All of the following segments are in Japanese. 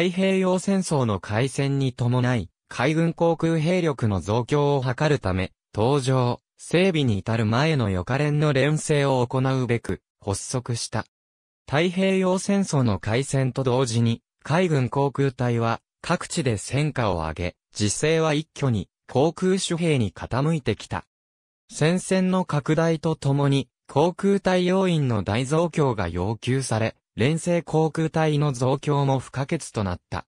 太平洋戦争の開戦に伴い、海軍航空兵力の増強を図るため、登場、整備に至る前の予科連の連成を行うべく、発足した。太平洋戦争の開戦と同時に、海軍航空隊は各地で戦果を上げ、自勢は一挙に航空主兵に傾いてきた。戦線の拡大とともに、航空隊要員の大増強が要求され、連成航空隊の増強も不可欠となった。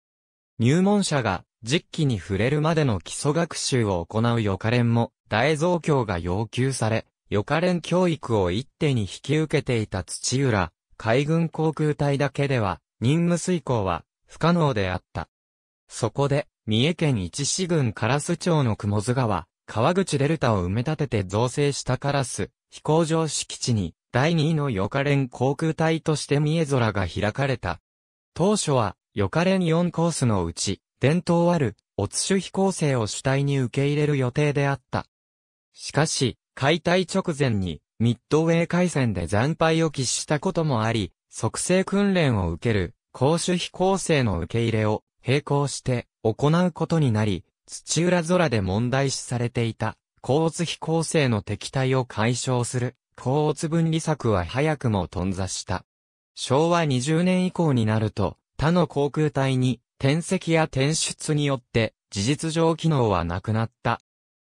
入門者が実機に触れるまでの基礎学習を行う予科連も大増強が要求され、予科連教育を一手に引き受けていた土浦、海軍航空隊だけでは任務遂行は不可能であった。そこで、三重県一市郡ラス町の雲津川、川口デルタを埋め立てて造成したカラス、飛行場敷地に、第2位のヨカレン航空隊として三重空が開かれた。当初は、ヨカレン4コースのうち、伝統ある、オツシュ飛行生を主体に受け入れる予定であった。しかし、解体直前に、ミッドウェー海戦で惨敗を喫したこともあり、即成訓練を受ける、公主飛行生の受け入れを、並行して、行うことになり、土浦空で問題視されていた、交通飛行生の敵対を解消する高う分離策は早くも頓挫した。昭和20年以降になると、他の航空隊に転籍や転出によって事実上機能はなくなった。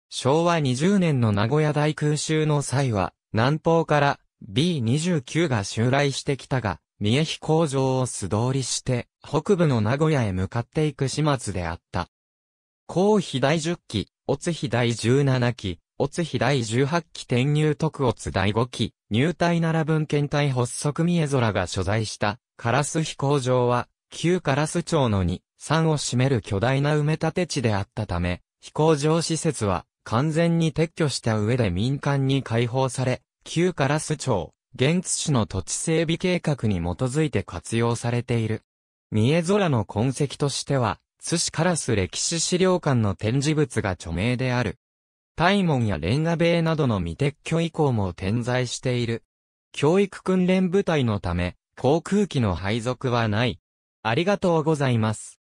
昭和20年の名古屋大空襲の際は、南方から B29 が襲来してきたが、三重飛行場を素通りして、北部の名古屋へ向かっていく始末であった。高飛第10機、乙飛第17機、オツヒ第18期転入特乙第5期、入隊なら文献隊発足三重空が所在した、カラス飛行場は、旧カラス町の2、3を占める巨大な埋め立て地であったため、飛行場施設は、完全に撤去した上で民間に開放され、旧カラス町、現津市の土地整備計画に基づいて活用されている。三重空の痕跡としては、津市カラス歴史資料館の展示物が著名である。大門やレンガ塀などの未撤去以降も点在している。教育訓練部隊のため、航空機の配属はない。ありがとうございます。